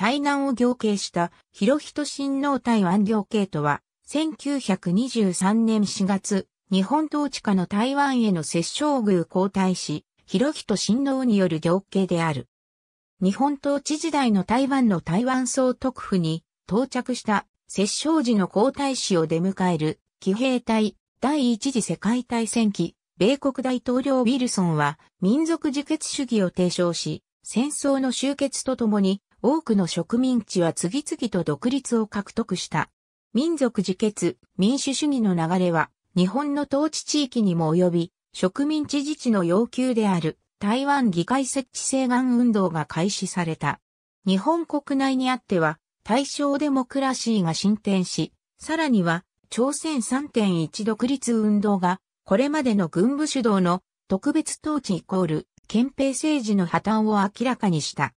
台南を行刑した広人親王台湾行刑とは、1923年4月、日本統治下の台湾への摂政宮皇太子、広人親王による行慶である。日本統治時代の台湾の台湾総督府に到着した摂政時の皇太子を出迎える騎兵隊第一次世界大戦期、米国大統領ウィルソンは民族自決主義を提唱し、戦争の終結とともに多くの植民地は次々と独立を獲得した。民族自決、民主主義の流れは、日本の統治地域にも及び、植民地自治の要求である台湾議会設置請願運動が開始された。日本国内にあっては、大正デモクラシーが進展し、さらには、朝鮮3.1独立運動が、これまでの軍部主導の特別統治イコール憲兵政治の破綻を明らかにした。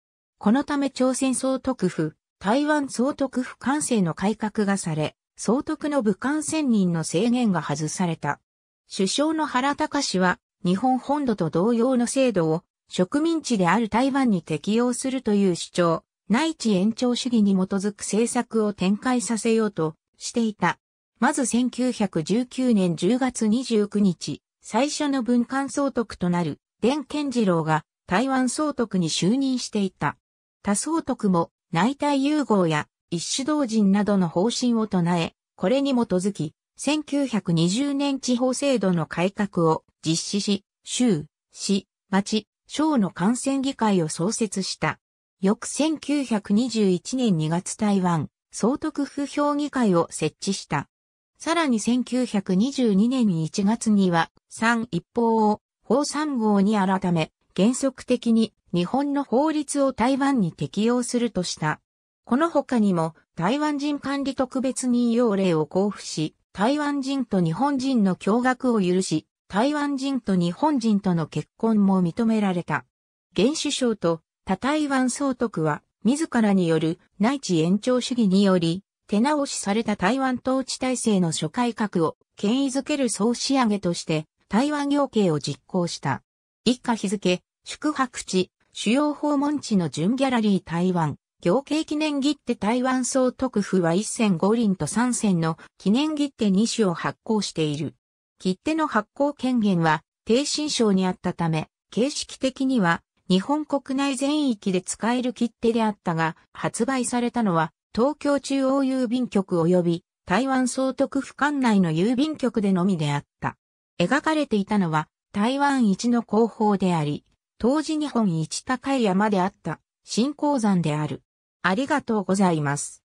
このため朝鮮総督府、台湾総督府管制の改革がされ、総督の武漢専任の制限が外された。首相の原隆氏は、日本本土と同様の制度を植民地である台湾に適用するという主張、内地延長主義に基づく政策を展開させようとしていた。まず1919年10月29日、最初の文官総督となる、伝健次郎が台湾総督に就任していた。多総督も内体融合や一種同人などの方針を唱え、これに基づき、1920年地方制度の改革を実施し、州、市、町、省の感染議会を創設した。翌1921年2月台湾、総督府評議会を設置した。さらに1922年1月には、三一方を法三号に改め、原則的に日本の法律を台湾に適用するとした。この他にも台湾人管理特別任用令を交付し、台湾人と日本人の共学を許し、台湾人と日本人との結婚も認められた。現首相と他台湾総督は自らによる内地延長主義により、手直しされた台湾統治体制の諸改革を権威づける総仕上げとして、台湾要請を実行した。一家日付、宿泊地、主要訪問地の準ギャラリー台湾、行慶記念切手台湾総督府は1銭5輪と3銭の記念切手2種を発行している。切手の発行権限は、低新省にあったため、形式的には、日本国内全域で使える切手であったが、発売されたのは、東京中央郵便局及び台湾総督府管内の郵便局でのみであった。描かれていたのは、台湾一の広報であり、当時日本一高い山であった、新鉱山である。ありがとうございます。